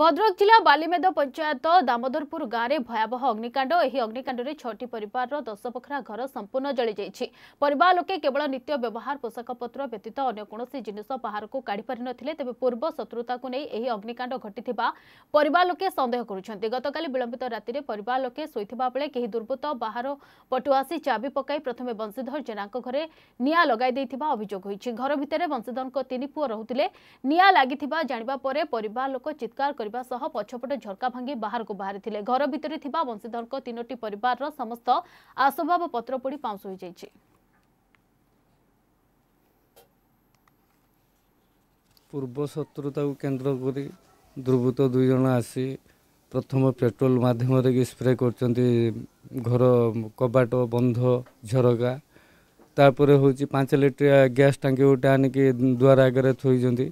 ଭଦ୍ରକ ଜିଲ୍ଲା ବାଲିମେଦ ପଞ୍ଚାୟତ ଦାମୋଦରପୁର ଗାଁରେ ଭୟାବହ ଅଗ୍ନିକାଣ୍ଡ ଏହି ଅଗ୍ନିକାଣ୍ଡରେ ଛଅଟି ପରିବାରର ଦଶ ପଖରା ଘର ସମ୍ପୂର୍ଣ୍ଣ ଜଳିଯାଇଛି ପରିବାର ଲୋକେ କେବଳ ନିତ୍ୟ ବ୍ୟବହାର ପୋଷାକପତ୍ର ବ୍ୟତୀତ ଅନ୍ୟ କୌଣସି ଜିନିଷ ବାହାରକୁ କାଢ଼ିପାରିନଥିଲେ ତେବେ ପୂର୍ବ ଶତ୍ରୁତାକୁ ନେଇ ଏହି ଅଗ୍ନିକାଣ୍ଡ ଘଟିଥିବା ପରିବାର ଲୋକେ ସନ୍ଦେହ କରୁଛନ୍ତି ଗତକାଲି ବିଳମ୍ବିତ ରାତିରେ ପରିବାର ଲୋକେ ଶୋଇଥିବା ବେଳେ କେହି ଦୁର୍ବୃତ୍ତ ବାହାର ପଟୁ ଆସି ଚାବି ପକାଇ ପ୍ରଥମେ ବଂଶୀଧର ଜେନାଙ୍କ ଘରେ ନିଆଁ ଲଗାଇ ଦେଇଥିବା ଅଭିଯୋଗ ହୋଇଛି ଘର ଭିତରେ ବଂଶୀଧରଙ୍କ ତିନି ପୁଅ ରହୁଥିଲେ ନିଆଁ ଲାଗିଥିବା ଜାଣିବା ପରେ ପରିବାର ଲୋକ ଚିତ୍କାର କରିବା ସହ ପଛପଟେ ଝରକା ଭାଙ୍ଗି ବାହାରକୁ ବାହାରିଥିଲେ ଘର ଭିତରେ ଥିବା ବଂଶୀଧରଙ୍କ ତିନୋଟି ପରିବାରର ସମସ୍ତ ଆସବାବପତ୍ର ପୋଡ଼ି ପାଉଁଶ ହୋଇଯାଇଛି ପୂର୍ବ ଶତ୍ରୁତାକୁ କେନ୍ଦ୍ର କରି ଦୁର୍ବୃତ୍ତ ଦୁଇ ଜଣ ଆସି ପ୍ରଥମ ପେଟ୍ରୋଲ ମାଧ୍ୟମରେ କି ସ୍ପ୍ରେ କରୁଛନ୍ତି ଘର କବାଟ ବନ୍ଧ ଝରକା ତାପରେ ହେଉଛି ପାଞ୍ଚ ଲିଟର ଗ୍ୟାସ୍ ଟାଙ୍କି ଗୋଟେ ଆଣିକି ଦ୍ୱାର ଆଗରେ ଥୋଇଛନ୍ତି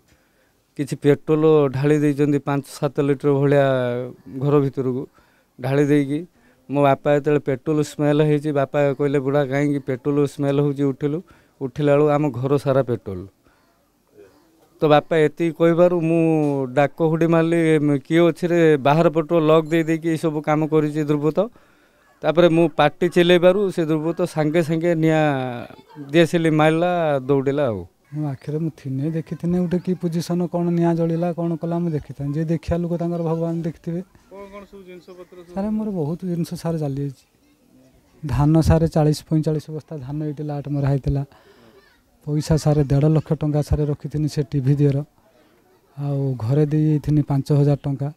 କିଛି ପେଟ୍ରୋଲ ଢାଳି ଦେଇଛନ୍ତି ପାଞ୍ଚ ସାତ ଲିଟର ଭଳିଆ ଘର ଭିତରକୁ ଢାଳି ଦେଇକି ମୋ ବାପା ଯେତେବେଳେ ପେଟ୍ରୋଲ ସ୍ମେଲ୍ ହେଇଛି ବାପା କହିଲେ ବୁଢ଼ା କାହିଁକି ପେଟ୍ରୋଲ ସ୍ମେଲ୍ ହେଉଛି ଉଠିଲୁ ଉଠିଲା ବେଳୁ ଆମ ଘର ସାରା ପେଟ୍ରୋଲ ତ ବାପା ଏତିକି କହିବାରୁ ମୁଁ ଡାକ ହୁଡ଼ି ମାରିଲି କିଏ ଅଛିରେ ବାହାର ପଟୁ ଲକ୍ ଦେଇ ଦେଇକି ଏସବୁ କାମ କରିଛି ଦୁର୍ବୃତ୍ତ ତାପରେ ମୁଁ ପାଟି ଚିଲେଇବାରୁ ସେ ଦୁର୍ବୃତ୍ତ ସାଙ୍ଗେ ସାଙ୍ଗେ ନିଆଁ ଦିଆସିଲି ମାରିଲା ଦୌଡ଼ିଲା ଆଉ ମୁଁ ଆଖିରେ ମୁଁ ଥିନେ ଦେଖିଥିନି ଗୋଟେ କି ପୋଜିସନ୍ କ'ଣ ନିଆଁ ଜଳିଲା କ'ଣ କଲା ମୁଁ ଦେଖିଥାନ୍ତି ଯିଏ ଦେଖିବା ଲୋକ ତାଙ୍କର ଭଗବାନ ଦେଖିଥିବେ ସାର୍ ମୋର ବହୁତ ଜିନିଷ ସାର୍ ଚାଲିଯାଇଛି ଧାନ ସାର୍ ଚାଳିଶ ପଇଁଚାଳିଶ ବସ୍ତା ଧାନ ଏଇଠି ଲାଟ୍ ମରା ହେଇଥିଲା ପଇସା ସାର୍ ଦେଢ଼ ଲକ୍ଷ ଟଙ୍କା ସାର୍ ରଖିଥିନି ସେ ଟିଭି ଦିଅର ଆଉ ଘରେ ଦେଇଯାଇଥିନି ପାଞ୍ଚ ହଜାର ଟଙ୍କା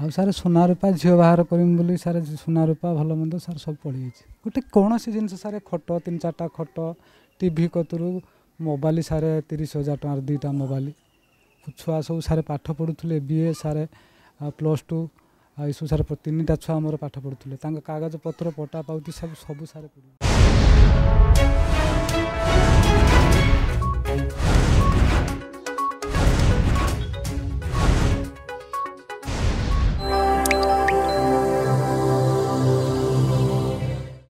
ଆଉ ସାର୍ ସୁନା ରୂପା ଝିଅ ବାହାର କରିମି ବୋଲି ସାର୍ ସୁନା ରୂପା ଭଲ ମନ୍ଦ ସାର୍ ସବୁ ପଳେଇଯାଇଛି ଗୋଟେ କୌଣସି ଜିନିଷ ସାର୍ ଖଟ ତିନି ଚାରିଟା ଖଟ ଟିଭି କତୁରୁ ମୋବାଇଲ ସାରେ ତିରିଶ ହଜାର ଟଙ୍କାର ଦୁଇଟା ମୋବାଇଲ ଛୁଆ ସବୁ ସାରେ ପାଠ ପଢ଼ୁଥିଲେ ବି ଏ ସାରେ ପ୍ଲସ୍ ଟୁ ଆଉ ଏସବୁ ସାରେ ତିନିଟା ଛୁଆ ଆମର ପାଠ ପଢ଼ୁଥିଲେ ତାଙ୍କ କାଗଜପତ୍ର ପଟା ପାଉଛି ସବୁ ସବୁ ସାରେ ପଢ଼ୁଥିଲେ